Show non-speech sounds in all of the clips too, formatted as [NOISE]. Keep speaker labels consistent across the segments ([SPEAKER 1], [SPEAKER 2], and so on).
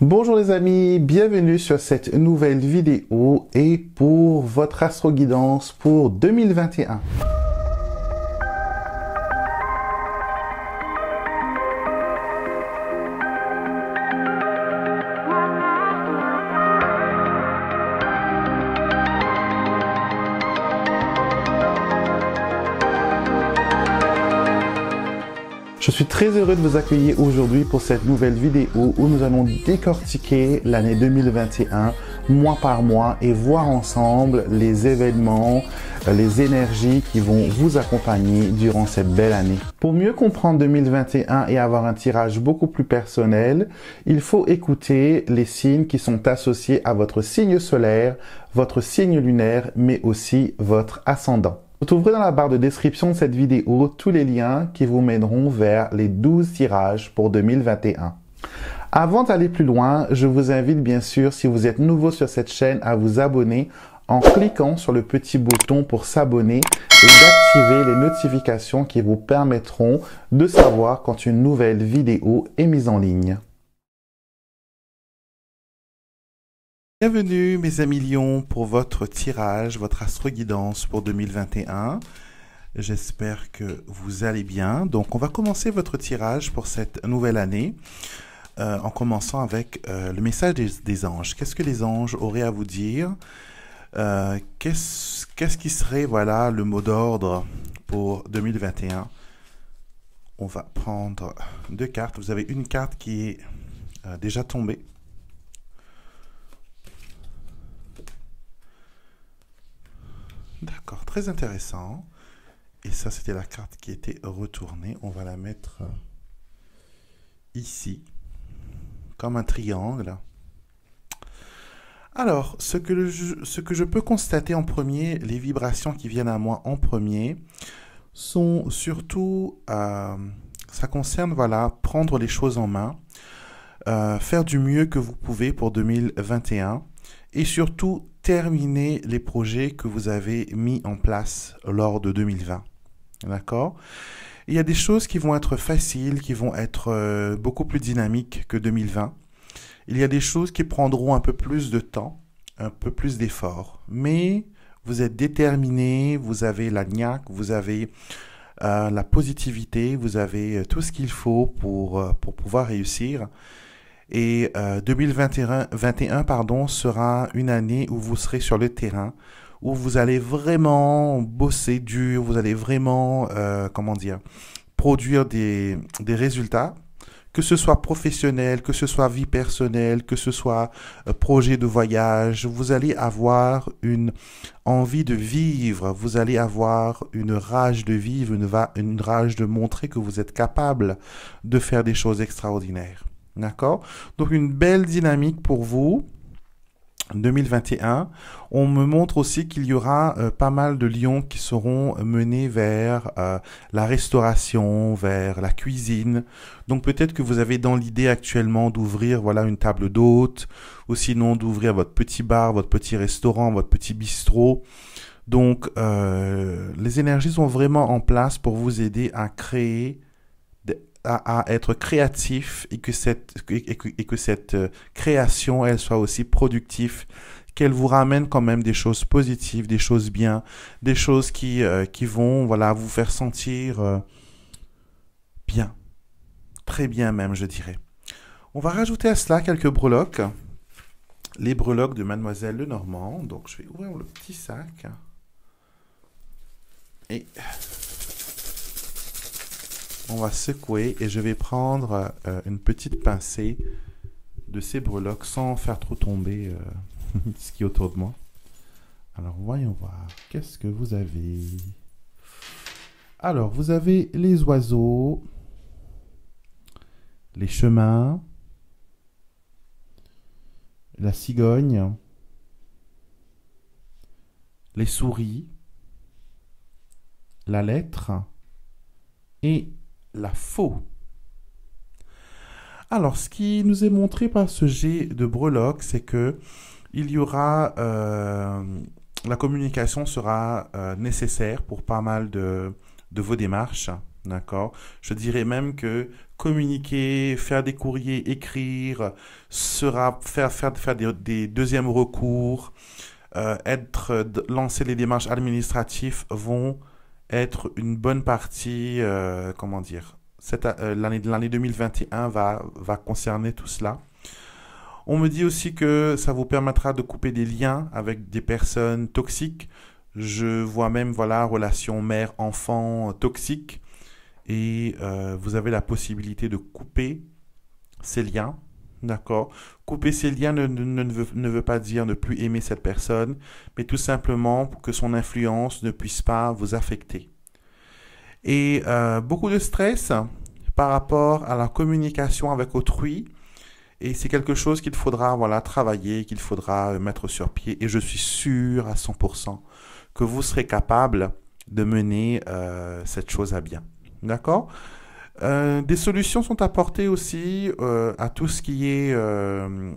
[SPEAKER 1] Bonjour les amis, bienvenue sur cette nouvelle vidéo et pour votre astro guidance pour 2021. très heureux de vous accueillir aujourd'hui pour cette nouvelle vidéo où nous allons décortiquer l'année 2021 mois par mois et voir ensemble les événements, euh, les énergies qui vont vous accompagner durant cette belle année. Pour mieux comprendre 2021 et avoir un tirage beaucoup plus personnel, il faut écouter les signes qui sont associés à votre signe solaire, votre signe lunaire, mais aussi votre ascendant. Vous trouverez dans la barre de description de cette vidéo tous les liens qui vous mèneront vers les 12 tirages pour 2021. Avant d'aller plus loin, je vous invite bien sûr, si vous êtes nouveau sur cette chaîne, à vous abonner en cliquant sur le petit bouton pour s'abonner et d'activer les notifications qui vous permettront de savoir quand une nouvelle vidéo est mise en ligne. Bienvenue mes amis Lyon pour votre tirage, votre astro-guidance pour 2021. J'espère que vous allez bien. Donc on va commencer votre tirage pour cette nouvelle année euh, en commençant avec euh, le message des, anges. Qu'est-ce que les anges auraient à vous dire euh, Qu'est-ce qui serait voilà le mot d'ordre pour 2021 On va prendre deux cartes. Vous avez une carte qui est déjà tombée D'accord, très intéressant. Et ça, c'était la carte qui était retournée. On va la mettre euh, ici, comme un triangle. Alors, ce que, ce que je peux constater en premier, les vibrations qui viennent à moi en premier, sont surtout, euh, ça concerne, voilà, prendre les choses en main, euh, faire du mieux que vous pouvez pour 2021, et surtout terminer les projets que vous avez mis en place lors de 2020. D'accord Il y a des choses qui vont être faciles, qui vont être euh, beaucoup plus dynamiques que 2020. Il y a des choses qui prendront un peu plus de temps, un peu plus d'efforts. Mais vous êtes déterminé, vous avez la gnaque, vous avez euh, la positivité, vous avez euh, tout ce qu'il faut pour, pour pouvoir réussir. Et euh, 2021 pardon, sera une année où vous serez sur le terrain, où vous allez vraiment bosser dur, vous allez vraiment, euh, comment dire, produire des, des résultats que ce soit professionnel, que ce soit vie personnelle, que ce soit euh, projet de voyage, vous allez avoir une envie de vivre, vous allez avoir une rage de vivre, une rage de montrer que vous êtes capable de faire des choses extraordinaires. D'accord Donc une belle dynamique pour vous. 2021. On me montre aussi qu'il y aura euh, pas mal de lions qui seront menés vers euh, la restauration, vers la cuisine. Donc peut-être que vous avez dans l'idée actuellement d'ouvrir voilà une table d'hôte ou sinon d'ouvrir votre petit bar, votre petit restaurant, votre petit bistrot. Donc euh, les énergies sont vraiment en place pour vous aider à créer à, être créatif et que cette, et que, cette euh, création, elle soit aussi productive, qu'elle vous ramène quand même des choses positives, des choses bien, des choses qui, euh, qui vont voilà, vous faire sentir euh, bien. Très bien même, je dirais. On va rajouter à cela quelques breloques. Les breloques de Mademoiselle Lenormand. Donc, je vais ouvrir le petit sac. Et on va secouer et je vais prendre euh, une petite pincée de ces breloques sans faire trop tomber euh, [LAUGHS] ce qui est autour de moi. Alors voyons voir, qu'est-ce que vous avez Alors vous avez les oiseaux, les chemins, la cigogne, les souris, la lettre et la faux. Alors, ce qui nous est montré par ce jet de breloque, c'est que il y aura euh, la communication sera euh, nécessaire pour pas mal de, vos démarches. D'accord Je dirais même que communiquer, faire des courriers, écrire, sera faire, faire, faire des, deuxièmes recours, euh, être, euh, lancer les démarches administratives vont être une bonne partie, euh, comment dire, cette euh, l'année l'année 2021 va va concerner tout cela. On me dit aussi que ça vous permettra de couper des liens avec des personnes toxiques. Je vois même voilà relation mère-enfant euh, toxique et vous avez la possibilité de couper ces liens D'accord. Couper ses liens ne, veut, pas dire ne plus aimer cette personne, mais tout simplement pour que son influence ne puisse pas vous affecter. Et euh, beaucoup de stress par rapport à la communication avec autrui. Et c'est quelque chose qu'il faudra voilà travailler, qu'il faudra euh, mettre sur pied. Et je suis sûr à 100% que vous serez capable de mener euh, cette chose à bien. D'accord euh, des solutions sont apportées aussi euh, à tout ce qui est euh,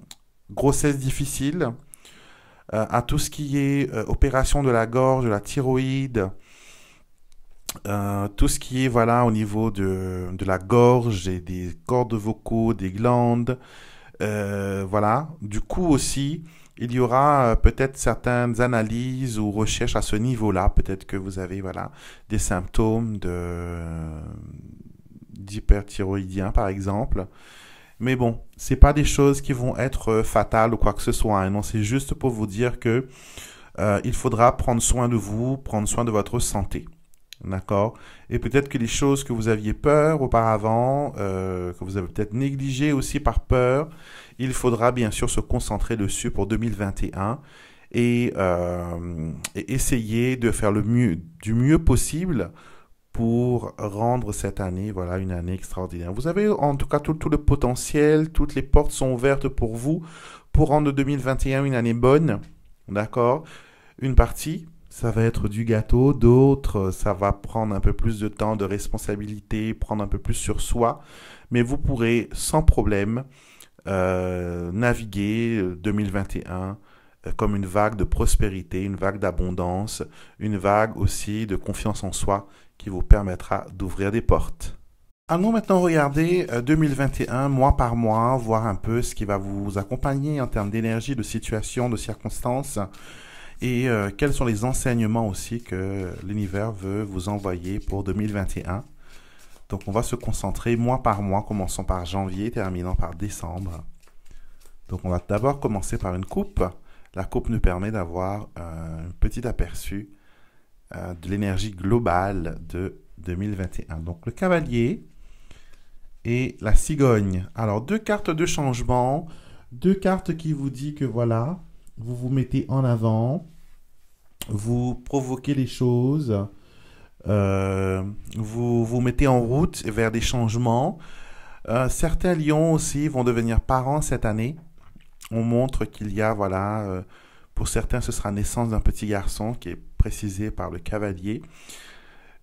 [SPEAKER 1] grossesse difficile, à tout ce qui est opération de la gorge, de la thyroïde, tout ce qui est voilà au niveau de, de, la gorge et des cordes vocaux, des glandes, voilà. Du coup aussi, il y aura peut-être certaines analyses ou recherches à ce niveau-là. Peut-être que vous avez voilà des symptômes de d'hyperthyroïdien, par exemple. Mais bon, ce n'est pas des choses qui vont être euh, fatales ou quoi que ce soit. Hein. non, c'est juste pour vous dire que euh, il faudra prendre soin de vous, prendre soin de votre santé. D'accord Et peut-être que les choses que vous aviez peur auparavant, euh, que vous avez peut-être négligé aussi par peur, il faudra bien sûr se concentrer dessus pour 2021 et, essayer de faire le du mieux possible pour rendre cette année voilà une année extraordinaire. Vous avez en tout cas tout, le potentiel, toutes les portes sont ouvertes pour vous pour rendre 2021 une année bonne. D'accord Une partie, ça va être du gâteau, d'autres, ça va prendre un peu plus de temps, de responsabilité, prendre un peu plus sur soi, mais vous pourrez sans problème euh, naviguer 2021 euh, euh, comme une vague de prospérité, une vague d'abondance, une vague aussi de confiance en soi qui vous permettra d'ouvrir des portes. Allons maintenant regarder 2021 euh, mois par mois, voir un peu ce qui va vous accompagner en termes d'énergie, de situation, de circonstances et euh, quels sont les enseignements aussi que l'univers veut vous envoyer pour 2021. Donc on va se concentrer mois par mois, commençant par janvier, terminant par décembre. Donc on va d'abord commencer par une coupe. La coupe nous permet d'avoir euh, un petit aperçu euh, de l'énergie globale de 2021. Donc le cavalier et la cigogne. Alors deux cartes de changement, deux cartes qui vous disent que voilà, vous vous mettez en avant, vous provoquez les choses, euh, vous vous mettez en route vers des changements. Euh, certains lions aussi vont devenir parents cette année. On montre qu'il y a, voilà, pour certains, ce sera naissance d'un petit garçon qui est précisé par le cavalier.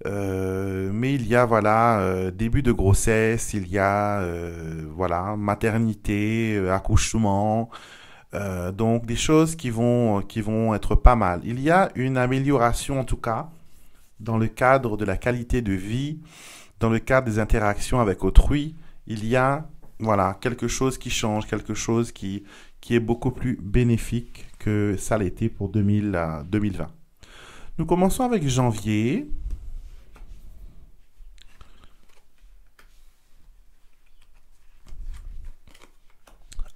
[SPEAKER 1] Euh, mais il y a voilà euh, début de grossesse, il y a euh, voilà maternité, accouchement, donc des choses qui vont qui vont être pas mal. Il y a une amélioration en tout cas dans le cadre de la qualité de vie, dans le cadre des interactions avec autrui. Il y a voilà quelque chose qui change, quelque chose qui qui est beaucoup plus bénéfique que ça l'était pour 2000, 2020. Nous commençons avec janvier.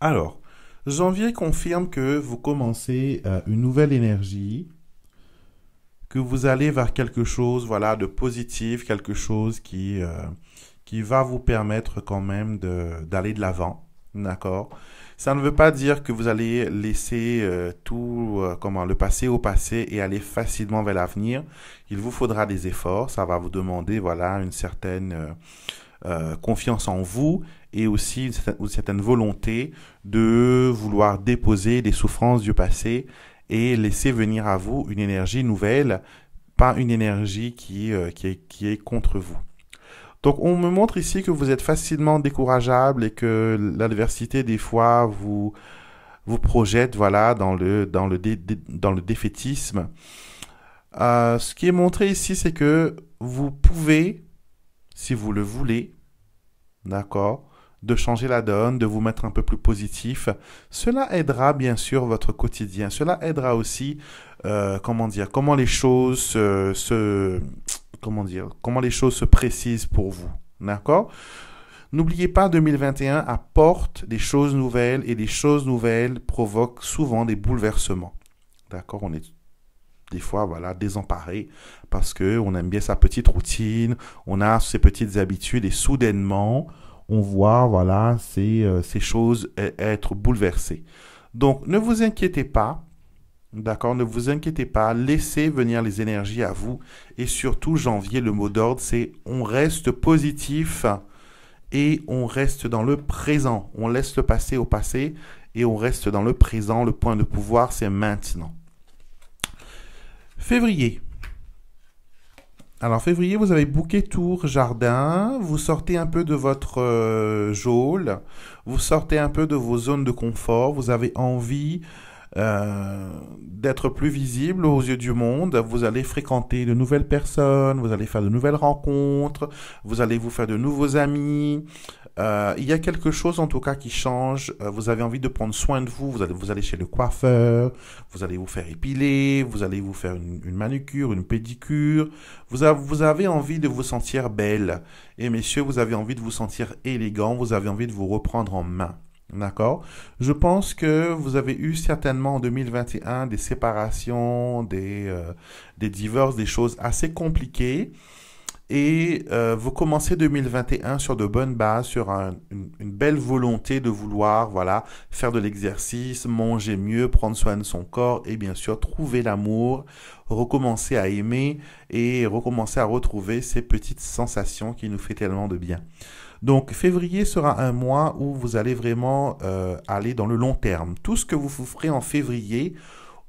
[SPEAKER 1] Alors, janvier confirme que vous commencez euh, une nouvelle énergie, que vous allez vers quelque chose, voilà, de positif, quelque chose qui, euh, qui va vous permettre quand même d'aller de l'avant, d'accord ça ne veut pas dire que vous allez laisser euh, tout, euh, comment, le passé au passé et aller facilement vers l'avenir. Il vous faudra des efforts. Ça va vous demander, voilà, une certaine euh, confiance en vous et aussi une certaine, volonté de vouloir déposer des souffrances du passé et laisser venir à vous une énergie nouvelle, pas une énergie qui, qui est contre vous. Donc on me montre ici que vous êtes facilement décourageable et que l'adversité des fois vous vous projette voilà dans le dans le dans le défaitisme. Euh, ce qui est montré ici, c'est que vous pouvez, si vous le voulez, d'accord, de changer la donne, de vous mettre un peu plus positif. Cela aidera bien sûr votre quotidien. Cela aidera aussi, euh, comment dire, comment les choses se comment dire, comment les choses se précisent pour vous. D'accord N'oubliez pas, 2021 apporte des choses nouvelles et les choses nouvelles provoquent souvent des bouleversements. D'accord On est des fois voilà désemparé parce qu'on aime bien sa petite routine, on a ses petites habitudes et soudainement on voit voilà ces euh, choses euh, être bouleversées. Donc ne vous inquiétez pas, D'accord, ne vous inquiétez pas, laissez venir les énergies à vous. Et surtout, janvier, le mot d'ordre, c'est on reste positif et on reste dans le présent. On laisse le passé au passé et on reste dans le présent. Le point de pouvoir, c'est maintenant. Février. Alors février, vous avez bouquet tour jardin, vous sortez un peu de votre euh, geôle, vous sortez un peu de vos zones de confort, vous avez envie euh, d'être plus visible aux yeux du monde. Vous allez fréquenter de nouvelles personnes, vous allez faire de nouvelles rencontres, vous allez vous faire de nouveaux amis. Euh, il y a quelque chose en tout cas qui change. Euh, vous avez envie de prendre soin de vous. Vous allez, vous allez chez le coiffeur, vous allez vous faire épiler, vous allez vous faire une, manucure, une pédicure. vous avez envie de vous sentir belle. Et messieurs, vous avez envie de vous sentir élégant, vous avez envie de vous reprendre en main. D'accord Je pense que vous avez eu certainement en 2021 des séparations, des, euh, des divorces, des choses assez compliquées. Et euh, vous commencez 2021 sur de bonnes bases, sur une, une, belle volonté de vouloir voilà, faire de l'exercice, manger mieux, prendre soin de son corps et bien sûr trouver l'amour, recommencer à aimer et recommencer à retrouver ces petites sensations qui nous font tellement de bien. Donc février sera un mois où vous allez vraiment euh, aller dans le long terme. Tout ce que vous ferez en février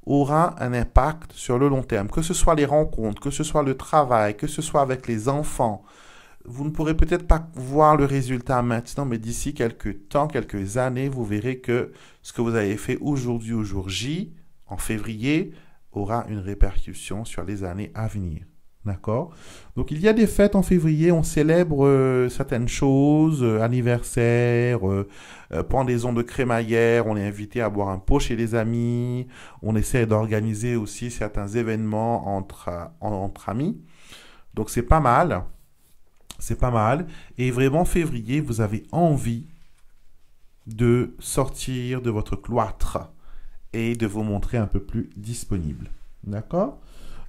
[SPEAKER 1] aura un impact sur le long terme, que ce soit les rencontres, que ce soit le travail, que ce soit avec les enfants. Vous ne pourrez peut-être pas voir le résultat maintenant, mais d'ici quelques temps, quelques années, vous verrez que ce que vous avez fait aujourd'hui au jour J, en février, aura une répercussion sur les années à venir. D'accord Donc il y a des fêtes en février, on célèbre euh, certaines choses, euh, anniversaire, anniversaires, euh, pendaison de crémaillère, on est invité à boire un pot chez les amis, on essaie d'organiser aussi certains événements entre, entre amis. Donc c'est pas mal, c'est pas mal. Et vraiment février, vous avez envie de sortir de votre cloître et de vous montrer un peu plus disponible. D'accord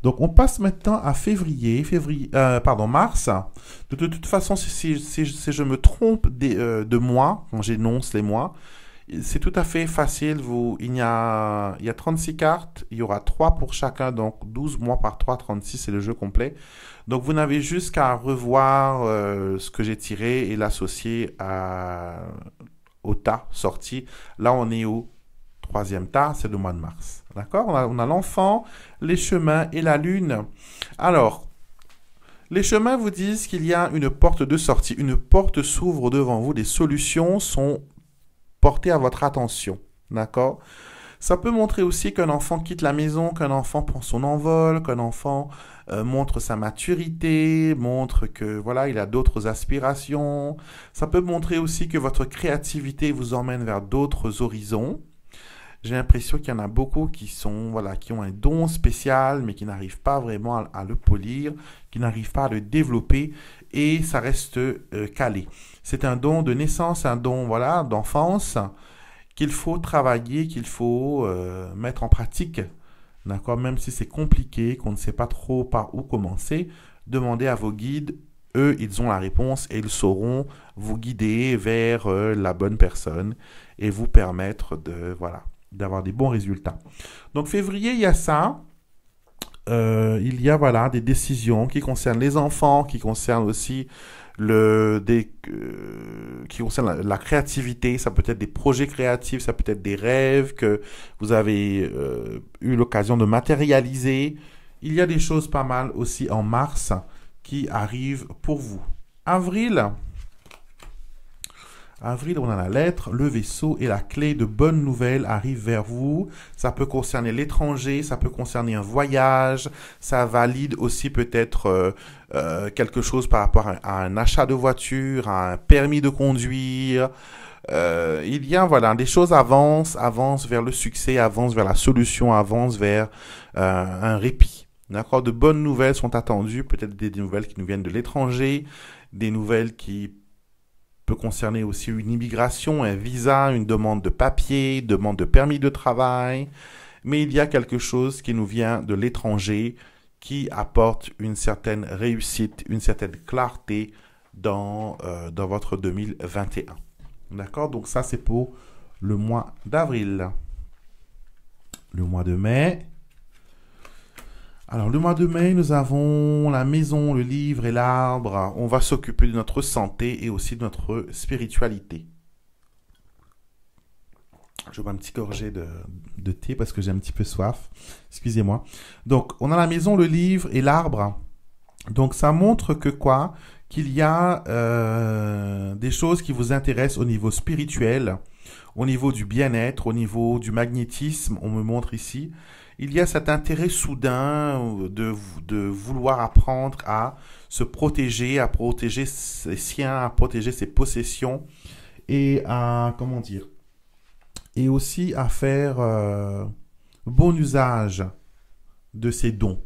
[SPEAKER 1] donc on passe maintenant à février, février euh, pardon, mars. De, toute façon, si, je me trompe des, euh, de mois, quand j'énonce les mois, c'est tout à fait facile. Vous, il, y a, il y 36 cartes, il y aura 3 pour chacun, donc 12 mois par 3, 36, c'est le jeu complet. Donc vous n'avez juste qu'à revoir euh, ce que j'ai tiré et l'associer au tas sorti. Là, on est où Troisième tas, c'est le mois de mars. D'accord On a, l'enfant, les chemins et la lune. Alors, les chemins vous disent qu'il y a une porte de sortie. Une porte s'ouvre devant vous. Des solutions sont portées à votre attention. D'accord ça peut montrer aussi qu'un enfant quitte la maison, qu'un enfant prend son envol, qu'un enfant euh, montre sa maturité, montre que voilà, il a d'autres aspirations. Ça peut montrer aussi que votre créativité vous emmène vers d'autres horizons j'ai l'impression qu'il y en a beaucoup qui sont voilà qui ont un don spécial mais qui n'arrivent pas vraiment à, le polir, qui n'arrivent pas à le développer et ça reste euh, calé. C'est un don de naissance, un don voilà d'enfance qu'il faut travailler, qu'il faut euh, mettre en pratique. D'accord Même si c'est compliqué, qu'on ne sait pas trop par où commencer, demandez à vos guides. Eux, ils ont la réponse et ils sauront vous guider vers euh, la bonne personne et vous permettre de, voilà, d'avoir des bons résultats. Donc février, il y a ça. Euh, il y a voilà des décisions qui concernent les enfants, qui concernent aussi le euh, qui la, créativité. Ça peut être des projets créatifs, ça peut être des rêves que vous avez euh, eu l'occasion de matérialiser. Il y a des choses pas mal aussi en mars qui arrivent pour vous. Avril, Avril, on a la lettre, le vaisseau et la clé de bonnes nouvelles arrivent vers vous. Ça peut concerner l'étranger, ça peut concerner un voyage, ça valide aussi peut-être euh, euh, quelque chose par rapport à un achat de voiture, à un permis de conduire. Euh, il y a voilà des choses avancent, avancent vers le succès, avancent vers la solution, avancent vers un répit. D'accord, de bonnes nouvelles sont attendues, peut-être des nouvelles qui nous viennent de l'étranger, des nouvelles qui peut concerner aussi une immigration, un visa, une demande de papier, demande de permis de travail, mais il y a quelque chose qui nous vient de l'étranger qui apporte une certaine réussite, une certaine clarté dans, euh, dans votre 2021. D'accord Donc ça c'est pour le mois d'avril. Le mois de mai, alors le mois de mai, nous avons la maison, le livre et l'arbre. On va s'occuper de notre santé et aussi de notre spiritualité. Je vais un petit gorgé de, thé parce que j'ai un petit peu soif. Excusez-moi. Donc on a la maison, le livre et l'arbre. Donc ça montre que quoi Qu'il y a euh, des choses qui vous intéressent au niveau spirituel, au niveau du bien-être, au niveau du magnétisme. On me montre ici il y a cet intérêt soudain euh, de, vouloir apprendre à se protéger, à protéger ses siens, à protéger ses possessions et à, comment dire, et aussi à faire euh, bon usage de ses dons.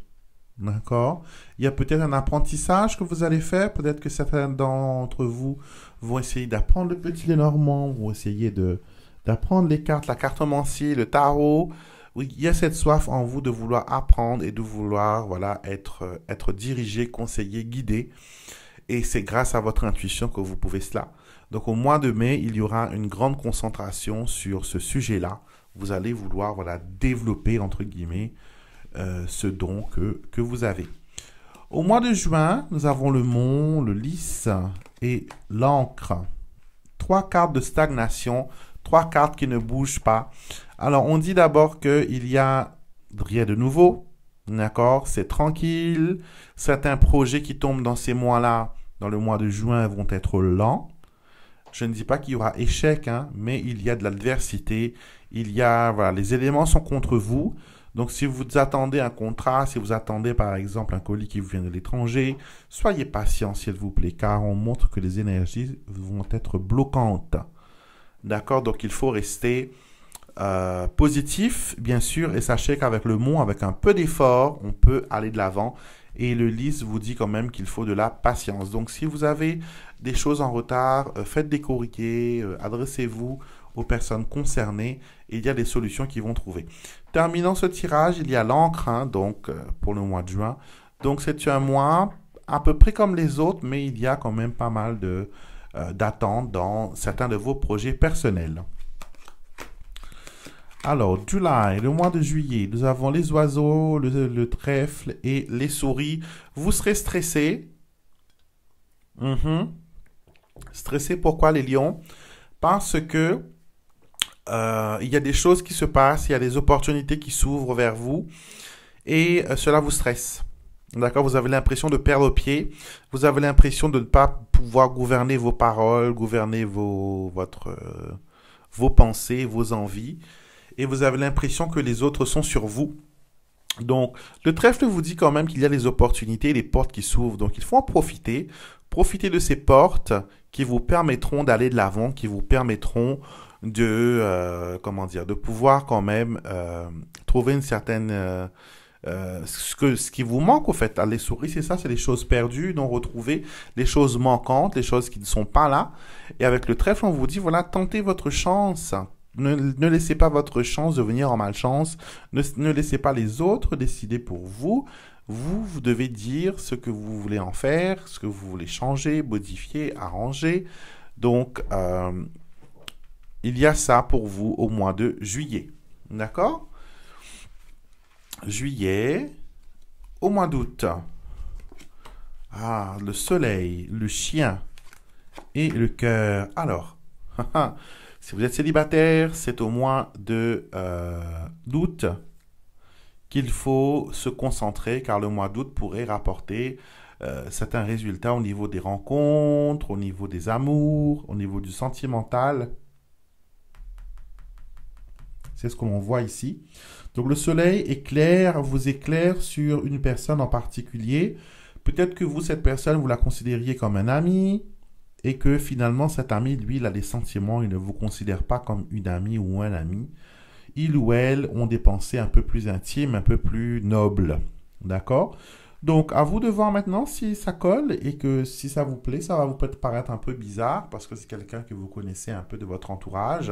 [SPEAKER 1] D'accord Il y a peut-être un apprentissage que vous allez faire. Peut-être que certains d'entre vous vont essayer d'apprendre le petit Lénormand, vont essayer de, d'apprendre les cartes, la cartomancie, le tarot, oui, il y a cette soif en vous de vouloir apprendre et de vouloir voilà être euh, être dirigé, conseillé, guidé. Et c'est grâce à votre intuition que vous pouvez cela. Donc au mois de mai, il y aura une grande concentration sur ce sujet-là. Vous allez vouloir voilà développer entre guillemets euh, ce don que, que vous avez. Au mois de juin, nous avons le mont, le lys et l'encre. Trois cartes de stagnation, trois cartes qui ne bougent pas. Alors, on dit d'abord qu'il y a rien de nouveau. D'accord C'est tranquille. Certains projets qui tombent dans ces mois-là, dans le mois de juin, vont être lents. Je ne dis pas qu'il y aura échec, hein, mais il y a de l'adversité. Il y a, les éléments sont contre vous. Donc, si vous attendez un contrat, si vous attendez par exemple un colis qui vous vient de l'étranger, soyez patient, s'il vous plaît, car on montre que les énergies vont être bloquantes. D'accord Donc, il faut rester euh, positif, bien sûr, et sachez qu'avec le mot, avec un peu d'effort, on peut aller de l'avant. Et le lys vous dit quand même qu'il faut de la patience. Donc si vous avez des choses en retard, euh, faites des courriers, euh, adressez-vous aux personnes concernées et il y a des solutions qui vont trouver. Terminant ce tirage, il y a l'encre, hein, donc pour le mois de juin. Donc c'est un mois à peu près comme les autres, mais il y a quand même pas mal d'attentes dans certains de vos projets personnels. Alors, July, le mois de juillet, nous avons les oiseaux, le, trèfle et les souris. Vous serez stressé. Mhm. Stressé, pourquoi les lions Parce que euh, il y a des choses qui se passent, il y a des opportunités qui s'ouvrent vers vous et euh, cela vous stresse. D'accord Vous avez l'impression de perdre pied, vous avez l'impression de ne pas pouvoir gouverner vos paroles, gouverner vos, votre, euh, vos pensées, vos envies et vous avez l'impression que les autres sont sur vous. Donc, le trèfle vous dit quand même qu'il y a des opportunités, des portes qui s'ouvrent. Donc, il faut en profiter. Profitez de ces portes qui vous permettront d'aller de l'avant, qui vous permettront de, euh, comment dire, de pouvoir quand même euh, trouver une certaine... Euh, ce, que, ce qui vous manque au fait. Les souris, c'est ça, c'est les choses perdues, non retrouvées, les choses manquantes, les choses qui ne sont pas là. Et avec le trèfle, on vous dit, voilà, tentez votre chance, ne, laissez pas votre chance devenir en malchance. Ne, laissez pas les autres décider pour vous. Vous, vous devez dire ce que vous voulez en faire, ce que vous voulez changer, modifier, arranger. Donc, euh, il y a ça pour vous au mois de juillet. D'accord Juillet, au mois d'août. Ah, le soleil, le chien et le cœur. Alors, [LAUGHS] ah, ah. Si vous êtes célibataire, c'est au mois de euh, d'août qu'il faut se concentrer car le mois d'août pourrait rapporter euh, certains résultats au niveau des rencontres, au niveau des amours, au niveau du sentimental. C'est ce l'on voit ici. Donc le soleil éclaire, vous éclaire sur une personne en particulier. Peut-être que vous, cette personne, vous la considériez comme un ami, et que finalement cet ami, lui, il a des sentiments, il ne vous considère pas comme une amie ou un ami, il ou elle ont des pensées un peu plus intimes, un peu plus nobles. D'accord donc, à vous de voir maintenant si ça colle et que si ça vous plaît, ça va vous peut paraître un peu bizarre parce que c'est quelqu'un que vous connaissez un peu de votre entourage.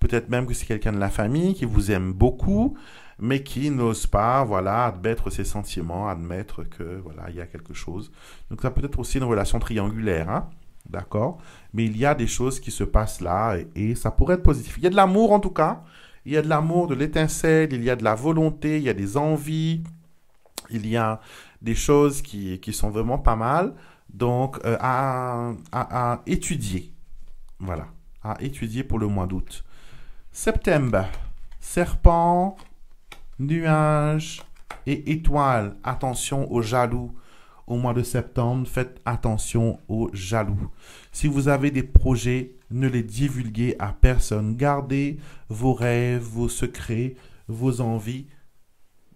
[SPEAKER 1] Peut-être même que c'est quelqu'un de la famille qui vous aime beaucoup, mais qui n'ose pas, voilà, admettre ses sentiments, admettre que, voilà, il y a quelque chose. Donc, ça peut être aussi une relation triangulaire, hein. D'accord Mais il y a des choses qui se passent là et, ça pourrait être positif. Il y a de l'amour en tout cas. Il y a de l'amour, de l'étincelle, il y a de la volonté, il y a des envies, il y a des choses qui, sont vraiment pas mal. Donc, euh, à, étudier. Voilà. À étudier pour le mois d'août. Septembre. Serpent, nuages et étoiles. Attention aux jaloux au mois de septembre, faites attention aux jaloux. Si vous avez des projets, ne les divulguez à personne. Gardez vos rêves, vos secrets, vos envies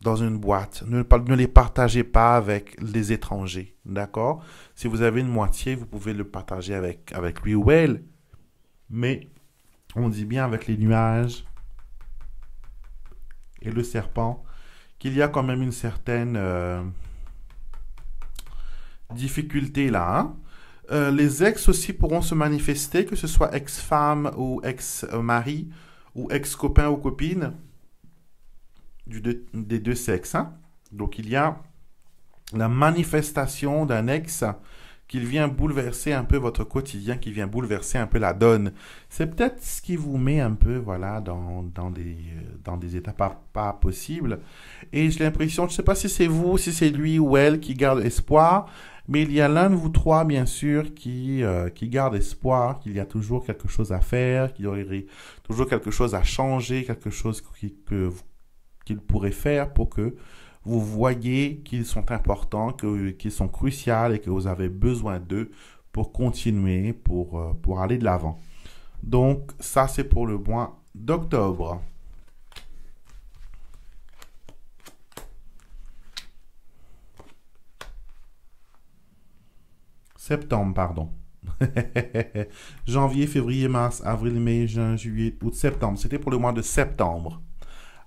[SPEAKER 1] dans une boîte. Ne, les partagez pas avec les étrangers, d'accord Si vous avez une moitié, vous pouvez le partager avec, avec lui ou elle. Mais on dit bien avec les nuages et le serpent qu'il y a quand même une certaine... Euh, difficulté là. Hein. Euh, les ex aussi pourront se manifester, que ce soit ex-femme ou ex-mari ou ex-copain ou copine du des deux sexes. Hein. Donc il y a la manifestation d'un ex qui vient bouleverser un peu votre quotidien, qui vient bouleverser un peu la donne. C'est peut-être ce qui vous met un peu voilà dans, des, euh, dans des états pas, pas possibles. Et j'ai l'impression, je ne sais pas si c'est vous, si c'est lui ou elle qui garde espoir, mais il y a l'un de vous trois, bien sûr, qui, euh, qui garde espoir, qu'il y a toujours quelque chose à faire, qu'il y aurait toujours quelque chose à changer, quelque chose qu'il pourrait faire pour que vous voyez qu'ils sont importants, qu'ils sont cruciaux et que vous avez besoin d'eux pour continuer, pour, euh, pour aller de l'avant. Donc ça, c'est pour le mois d'octobre. Septembre, pardon. [LAUGHS] Janvier, février, mars, avril, mai, juin, juillet, août, septembre. C'était pour le mois de septembre.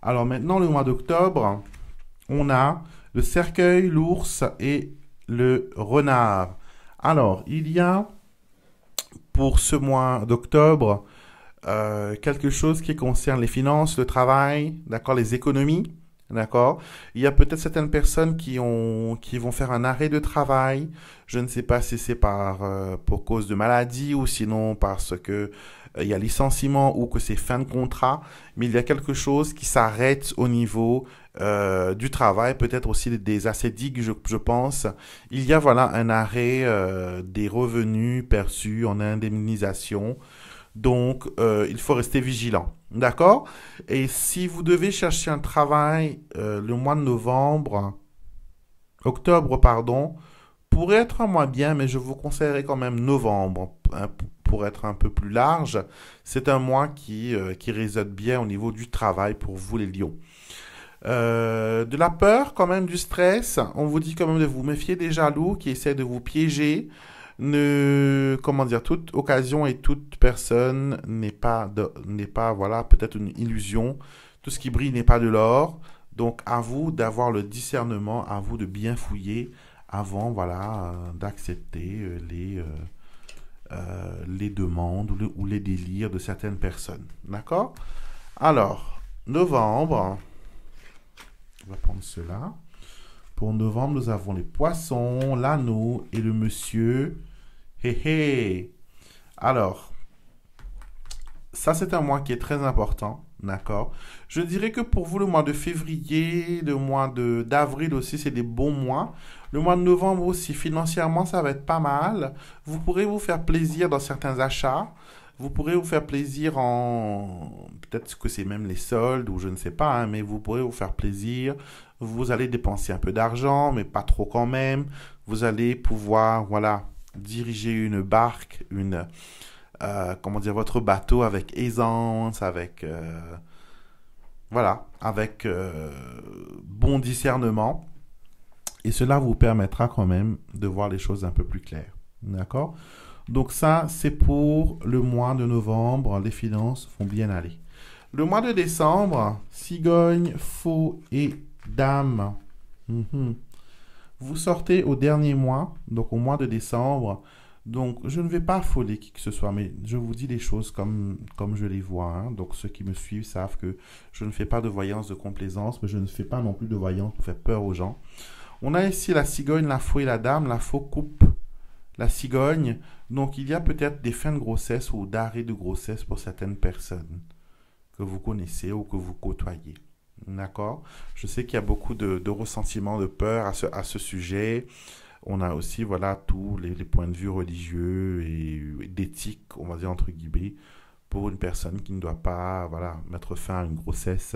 [SPEAKER 1] Alors maintenant, le mois d'octobre, on a le cercueil, l'ours et le renard. Alors, il y a pour ce mois d'octobre euh, quelque chose qui concerne les finances, le travail, d'accord, les économies. D'accord Il y a peut-être certaines personnes qui, ont, qui vont faire un arrêt de travail. Je ne sais pas si c'est par, euh, pour cause de maladie ou sinon parce qu'il euh, y a licenciement ou que c'est fin de contrat. Mais il y a quelque chose qui s'arrête au niveau euh, du travail, peut-être aussi des assédiques, je, je, pense. Il y a voilà un arrêt des revenus perçus en indemnisation. Donc, euh, il faut rester vigilant. D'accord Et si vous devez chercher un travail euh, le mois de novembre, octobre, pardon, pourrait être un mois bien, mais je vous conseillerais quand même novembre hein, pour être un peu plus large. C'est un mois qui, euh, résonne bien au niveau du travail pour vous les lions. de la peur, quand même, du stress. On vous dit quand même de vous méfier des jaloux qui essaient de vous piéger ne, comment dire, toute occasion et toute personne n'est pas, n'est pas, voilà, peut-être une illusion. Tout ce qui brille n'est pas de l'or. Donc, à vous d'avoir le discernement, à vous de bien fouiller avant, voilà, euh, d'accepter euh, les, euh, les demandes ou, ou, les délires de certaines personnes. D'accord Alors, novembre, on va prendre cela. Pour novembre, nous avons les poissons, l'anneau et le monsieur. Hé hé Alors, ça c'est un mois qui est très important, d'accord Je dirais que pour vous, le mois de février, le mois d'avril aussi, c'est des bons mois. Le mois de novembre aussi, financièrement, ça va être pas mal. Vous pourrez vous faire plaisir dans certains achats. Vous pourrez vous faire plaisir en... Peut-être que c'est même les soldes ou je ne sais pas, hein, mais vous pourrez vous faire plaisir vous allez dépenser un peu d'argent, mais pas trop quand même. Vous allez pouvoir, voilà, diriger une barque, une, euh, comment dire, votre bateau avec aisance, avec, euh, voilà, avec euh, bon discernement. Et cela vous permettra quand même de voir les choses un peu plus claires. D'accord Donc ça, c'est pour le mois de novembre. Les finances vont bien aller. Le mois de décembre, cigogne, faux et Dame, mhm. Vous sortez au dernier mois, donc au mois de décembre. Donc, je ne vais pas affoler qui que ce soit, mais je vous dis les choses comme, comme je les vois. Hein. Donc, ceux qui me suivent savent que je ne fais pas de voyance de complaisance, mais je ne fais pas non plus de voyance pour faire peur aux gens. On a ici la cigogne, la faux et la dame. La faux coupe la cigogne. Donc, il y a peut-être des fins de grossesse ou d'arrêt de grossesse pour certaines personnes que vous connaissez ou que vous côtoyez. D'accord Je sais qu'il y a beaucoup de, ressentiments, de peur à ce, à ce sujet. On a aussi, voilà, tous les, points de vue religieux et, d'éthique, on va dire entre guillemets, pour une personne qui ne doit pas, voilà, mettre fin à une grossesse.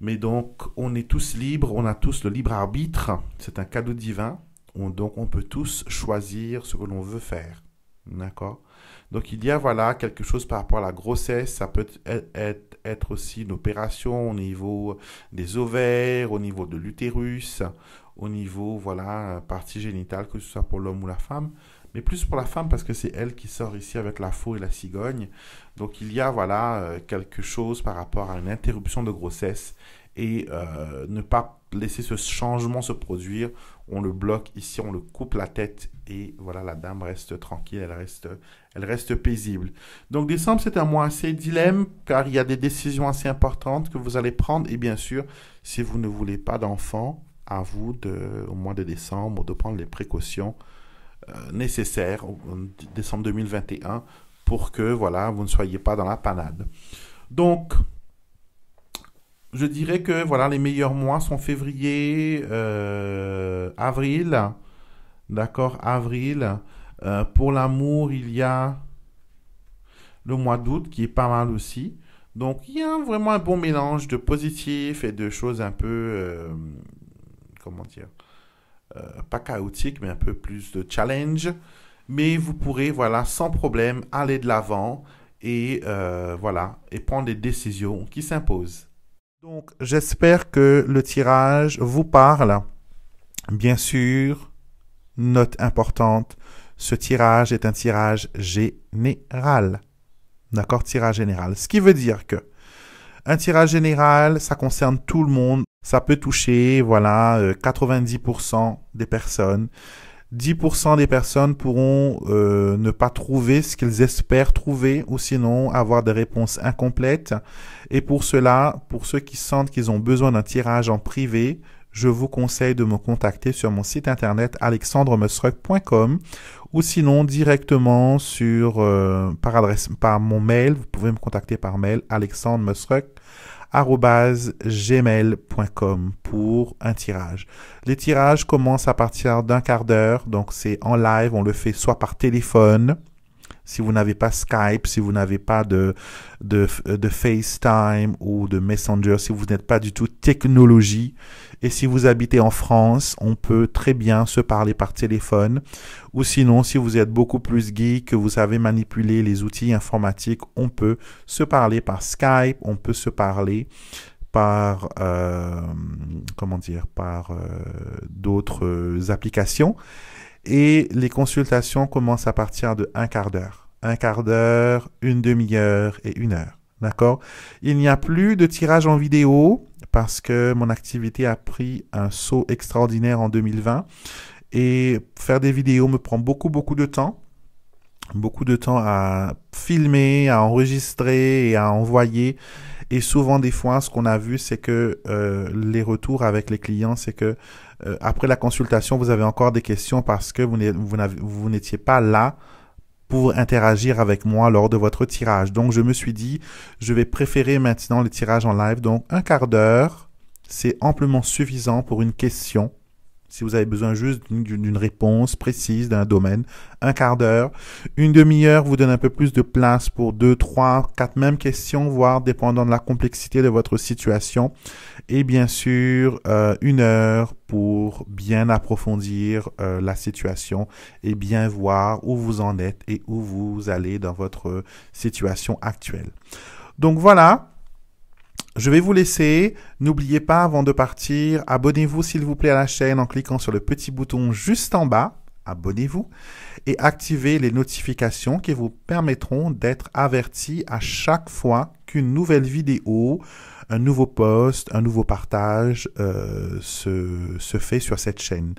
[SPEAKER 1] Mais donc, on est tous libres, on a tous le libre arbitre. C'est un cadeau divin. donc, on peut tous choisir ce que l'on veut faire. D'accord donc il y a voilà quelque chose par rapport à la grossesse, ça peut e-, être, aussi une opération au niveau des ovaires, au niveau de l'utérus, au niveau voilà partie génitale que ce soit pour l'homme ou la femme, mais plus pour la femme parce que c'est elle qui sort ici avec la faux et la cigogne. Donc il y a voilà euh, quelque chose par rapport à une interruption de grossesse et euh, ne pas laisser ce changement se produire. On le bloque ici, on le coupe la tête et voilà, la dame reste tranquille, elle reste, elle reste paisible. Donc décembre, c'est un mois assez dilemme car il y a des décisions assez importantes que vous allez prendre et bien sûr, si vous ne voulez pas d'enfants, à vous de, au mois de décembre de prendre les précautions euh, nécessaires au, décembre 2021 pour que voilà, vous ne soyez pas dans la panade. Donc, je dirais que voilà, les meilleurs mois sont février, euh, avril. D'accord, avril. Euh, pour l'amour, il y a le mois d'août qui est pas mal aussi. Donc il y a vraiment un bon mélange de positif et de choses un peu, euh, comment dire, pas chaotiques, mais un peu plus de challenge. Mais vous pourrez, voilà, sans problème, aller de l'avant et voilà, et prendre des décisions qui s'imposent. Donc, j'espère que le tirage vous parle. Bien sûr, note importante, ce tirage est un tirage général. D'accord Tirage général. Ce qui veut dire que un tirage général, ça concerne tout le monde. Ça peut toucher, voilà, 90% euh, des personnes. 10% des personnes pourront euh, ne pas trouver ce qu'ils espèrent trouver ou sinon avoir des réponses incomplètes. Et pour cela, pour ceux qui sentent qu'ils ont besoin d'un tirage en privé, je vous conseille de me contacter sur mon site internet alexandremusruck.com ou sinon directement sur euh, par adresse par mon mail, vous pouvez me contacter par mail alexandremestruck gmail.com pour un tirage. Les tirages commencent à partir d'un quart d'heure, donc c'est en live, on le fait soit par téléphone, si vous n'avez pas Skype, si vous n'avez pas de, de, de, FaceTime ou de Messenger, si vous n'êtes pas du tout technologie, et si vous habitez en France, on peut très bien se parler par téléphone, ou sinon, si vous êtes beaucoup plus geek, que vous savez manipuler les outils informatiques, on peut se parler par Skype, on peut se parler par euh, comment dire par euh, d'autres applications et les consultations commencent à partir de un quart d'heure. Un quart d'heure, une demi-heure et une heure. D'accord Il n'y a plus de tirage en vidéo parce que mon activité a pris un saut extraordinaire en 2020. Et faire des vidéos me prend beaucoup, beaucoup de temps. Beaucoup de temps à filmer, à enregistrer et à envoyer. Et souvent, des fois, ce qu'on a vu, c'est que euh, les retours avec les clients, c'est que euh, après la consultation, vous avez encore des questions parce que vous n'étiez pas là pour interagir avec moi lors de votre tirage. Donc, je me suis dit, je vais préférer maintenant le tirage en live. Donc, un quart d'heure, c'est amplement suffisant pour une question si vous avez besoin juste d'une réponse précise d'un domaine, un quart d'heure, une demi-heure vous donne un peu plus de place pour deux, trois, quatre mêmes questions, voire dépendant de la complexité de votre situation. Et bien sûr, euh, une heure pour bien approfondir euh, la situation et bien voir où vous en êtes et où vous allez dans votre situation actuelle. Donc voilà, je vais vous laisser. N'oubliez pas, avant de partir, abonnez-vous s'il vous plaît à la chaîne en cliquant sur le petit bouton juste en bas. Abonnez-vous et activez les notifications qui vous permettront d'être averti à chaque fois qu'une nouvelle vidéo, un nouveau post, un nouveau partage euh, se, se fait sur cette chaîne.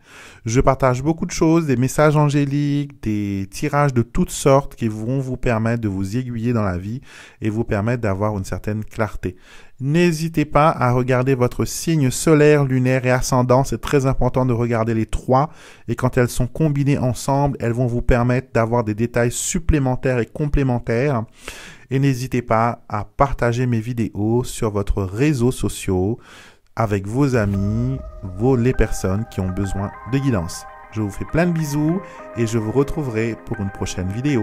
[SPEAKER 1] Je partage beaucoup de choses, des messages angéliques, des tirages de toutes sortes qui vont vous permettre de vous aiguiller dans la vie et vous permettre d'avoir une certaine clarté. N'hésitez pas à regarder votre signe solaire, lunaire et ascendant. C'est très important de regarder les trois. Et quand elles sont combinées ensemble, elles vont vous permettre d'avoir des détails supplémentaires et complémentaires. Et n'hésitez pas à partager mes vidéos sur votre réseau sociaux avec vos amis, vos, les personnes qui ont besoin de guidance. Je vous fais plein de bisous et je vous retrouverai pour une prochaine vidéo.